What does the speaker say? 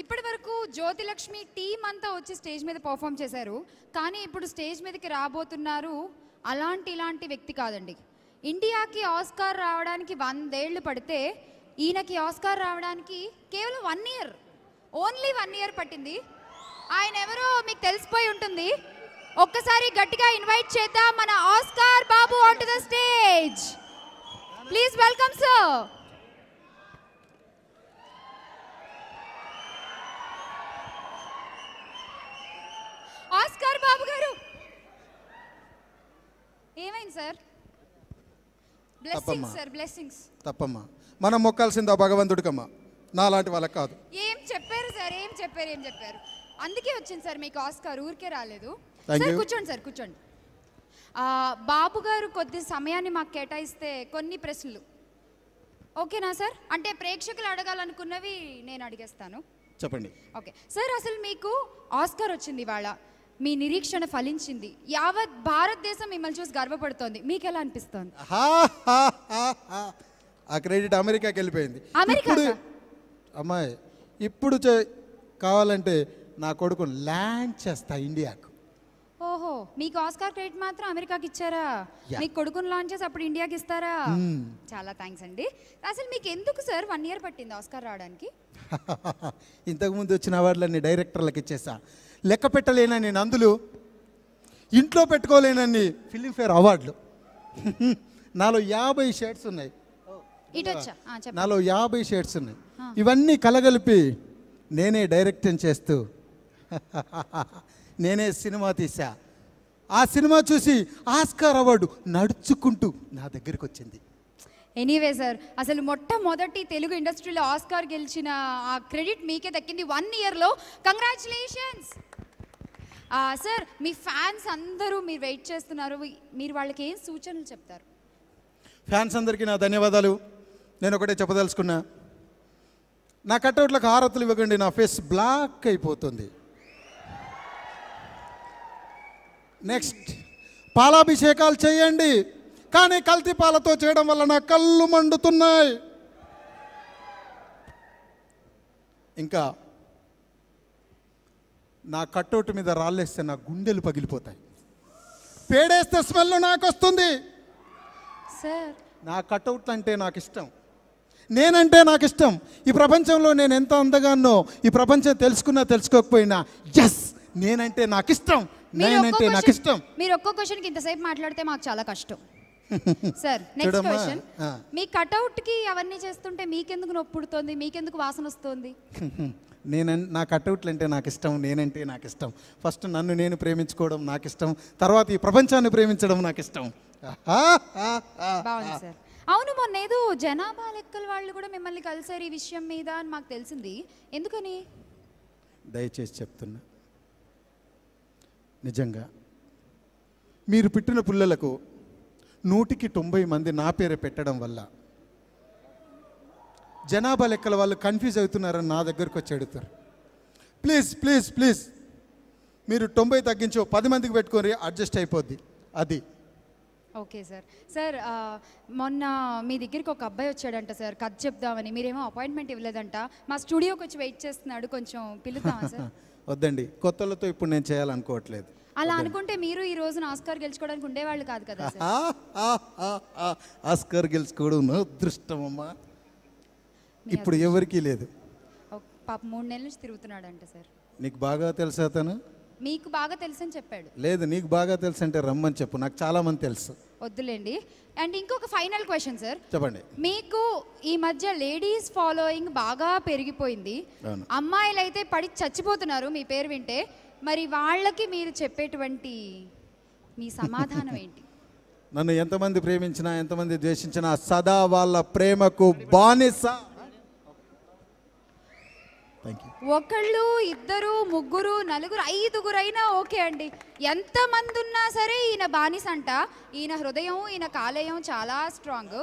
ఇప్పటి వరకు జ్యోతిలక్ష్మి టీం అంతా వచ్చి స్టేజ్ మీద పర్ఫామ్ చేశారు కానీ ఇప్పుడు స్టేజ్ మీదకి రాబోతున్నారు అలాంటి ఇలాంటి వ్యక్తి కాదండి ఇండియాకి ఆస్కార్ రావడానికి వందేళ్లు పడితే ఈయనకి ఆస్కార్ రావడానికి కేవలం one year only one year పట్టింది ఆయన ఎవరో మీకు తెలిసిపోయి ఉంటుంది ఒక్కసారి గట్టిగా ఇన్వైట్ చేద్దాం మన ఆస్కార్ బాబు on to the stage please welcome sir blessing sir blessing sir blessings తప్పమ్మా మనం మొక్కాల్సింది భగవంతుడికమ్మా నా లాంటి వాళ్ళకి కాదు ఏం చెప్పారు సార్ ఏం చెప్పారు ఏం చెప్పారు అందుకే వచ్చింది సార్ మీకు ఆస్కార్ ఊరికే రాలేదు సార్ కూర్చోండి సార్ కూర్చోండి బాబు గారు కొద్ది సమయాన్ని మాకు కేటాయిస్తే కొన్ని ప్రశ్నలు ఓకేనా సార్ అంటే ప్రేక్షకులు అడగాలనుకున్నవి నేను అడిగేస్తాను చెప్పండి ఓకే సార్ అసలు మీకు ఆస్కార్ వచ్చింది ఇవాళ మీ నిరీక్షణ ఫలించింది యావత్ భారతదేశం మిమ్మల్ని చూసి గర్వపడుతోంది మీకు ఎలా అనిపిస్తోంది ఆ క్రెడిట్ అమెరికాకి వెళ్ళిపోయింది అమెరికా అమ్మాయి ఇప్పుడు కావాలంటే నా కొడుకు ల్యాండ్ చేస్తా ఇండియాకు ఓహో మీకు ఆస్కార్ క్రెడిట్ మాత్రం అమెరికాకి ఇచ్చారా మీ కొడుకుని లాంచ్ చేసి అప్పుడు ఇండియాకి ఇస్తారా చాలా థ్యాంక్స్ అండి అసలు మీకు ఎందుకు సార్ వన్ ఇయర్ పట్టింది ఆస్కార్ రావడానికి ఇంతకుముందు వచ్చిన అవార్డులన్నీ డైరెక్టర్లకు ఇచ్చేసా లెక్క పెట్టలేనని నందులు ఇంట్లో పెట్టుకోలేనని ఫిలింఫేర్ అవార్డులు నాలో యాభై షేడ్స్ ఉన్నాయి నాలో యాభై షేడ్స్ ఉన్నాయి ఇవన్నీ కలగలిపి నేనే డైరెక్టింగ్ చేస్తూ నేనే సినిమా తీసా ఆ సినిమా చూసి ఆస్కార్ అవార్డు నడుచుకుంటూ నా దగ్గరికి వచ్చింది ఎనీవే సార్ అసలు మొట్టమొదటి తెలుగు ఇండస్ట్రీలో ఆస్కార్ గెలిచిన ఆ క్రెడిట్ మీకే దక్కింది వన్ ఇయర్లో కంగ్రాచులేషన్స్ సార్ మీ ఫ్యాన్స్ అందరూ మీరు వెయిట్ చేస్తున్నారు మీరు వాళ్ళకి ఏం సూచనలు చెప్తారు ఫ్యాన్స్ అందరికీ నా ధన్యవాదాలు నేను ఒకటే చెప్పదలుచుకున్నా నా కట్అవుట్లకు హారతులు ఇవ్వకండి నా ఫేస్ బ్లాక్ అయిపోతుంది నెక్స్ట్ పాలాభిషేకాలు చేయండి కానీ కల్తీ పాలతో చేయడం వల్ల నా కళ్ళు మండుతున్నాయి ఇంకా నా కట్అవుట్ మీద రాళ్ళేస్తే నా గుండెలు పగిలిపోతాయి పేడేస్తే స్మెల్ నాకు వస్తుంది నా కట్అవుట్ అంటే నాకు ఇష్టం నేనంటే నాకు ఇష్టం ఈ ప్రపంచంలో నేను ఎంత అందగానో ఈ ప్రపంచం తెలుసుకున్నా తెలుసుకోకపోయినా ఎస్ నేనంటే నాకు ఇష్టం నేనంటే నాకు ఇష్టం మీరు ఒక్కో క్వశ్చన్కి ఇంతసేపు మాట్లాడితే మాకు చాలా కష్టం సార్ నెక్స్ట్ క్వశ్చన్ మీ కటౌట్ కి అవన్నీ చేస్తుంటే మీకెందుకు నొప్పి పుడుతుంది మీకెందుకు వాసన వస్తుంది నేను నా కటౌట్లు అంటే నాకు ఇష్టం నేనంటే నాకు ఇష్టం ఫస్ట్ నన్ను నేను ప్రేమించుకోవడం నాకు ఇష్టం తర్వాత ఈ ప్రపంచాన్ని ప్రేమించడం నాకు ఇష్టం అవును మొన్న ఏదో జనాభా లెక్కల వాళ్ళు కూడా మిమ్మల్ని కలిసారు ఈ విషయం మీద అని మాకు తెలిసింది ఎందుకని దయచేసి చెప్తున్నా నిజంగా మీరు పుట్టిన పిల్లలకు నూటికి తొంభై మంది నా పేరే పెట్టడం వల్ల జనాభా లెక్కల వాళ్ళు కన్ఫ్యూజ్ అవుతున్నారని నా దగ్గరకు వచ్చి అడుగుతారు ప్లీజ్ ప్లీజ్ ప్లీజ్ మీరు తొంభై తగ్గించు పది మందికి పెట్టుకొని అడ్జస్ట్ అయిపోద్ది అది ఓకే సార్ సార్ మొన్న మీ దగ్గరికి ఒక అబ్బాయి వచ్చాడంట సార్ కథ చెప్దామని మీరేమో అపాయింట్మెంట్ ఇవ్వలేదంట మా స్టూడియోకి వచ్చి వెయిట్ చేస్తున్నాడు కొంచెం పిలుద్దాం సార్ వద్దండి కొత్తలతో ఇప్పుడు నేను చేయాలనుకోవట్లేదు అలా అనుకుంటే మీరు ఈ రోజున ఆస్కార్ గెలుచుకోవడానికి ఉండేవాళ్ళు కాదు కదా ఆస్కార్ గెలుచుకోవడం అదృష్టం అమ్మా ఇప్పుడు ఎవరికీ లేదు పాప మూడు నెలల నుంచి తిరుగుతున్నాడు అంట సార్ నీకు బాగా తెలుసా అతను మీకు బాగా తెలుసు అని చెప్పాడు లేదు నీకు బాగా తెలుసు అంటే రమ్మని చెప్పు నాకు చాలా మంది తెలుసు వద్దులేండి అండ్ ఇంకొక ఫైనల్ క్వశ్చన్ సార్ చెప్పండి మీకు ఈ మధ్య లేడీస్ ఫాలోయింగ్ బాగా పెరిగిపోయింది అమ్మాయిలు అయితే పడి చచ్చిపోతున్నారు మీ పేరు వింటే మరి వాళ్ళకి మీరు చెప్పేటువంటి మీ సమాధానం ఏంటి నన్ను ఎంతమంది ప్రేమించినా ఎంతమంది ద్వేషించినా సదా వాళ్ళ ప్రేమకు బానిస ఒకళ్ళు ఇద్దరు ముగ్గురు నలుగురు ఐదుగురు అయినా ఓకే అండి ఎంతమంది ఉన్నా సరే ఈయన బానిస అంట ఈయన హృదయం ఈయన కాలేయం చాలా స్ట్రాంగ్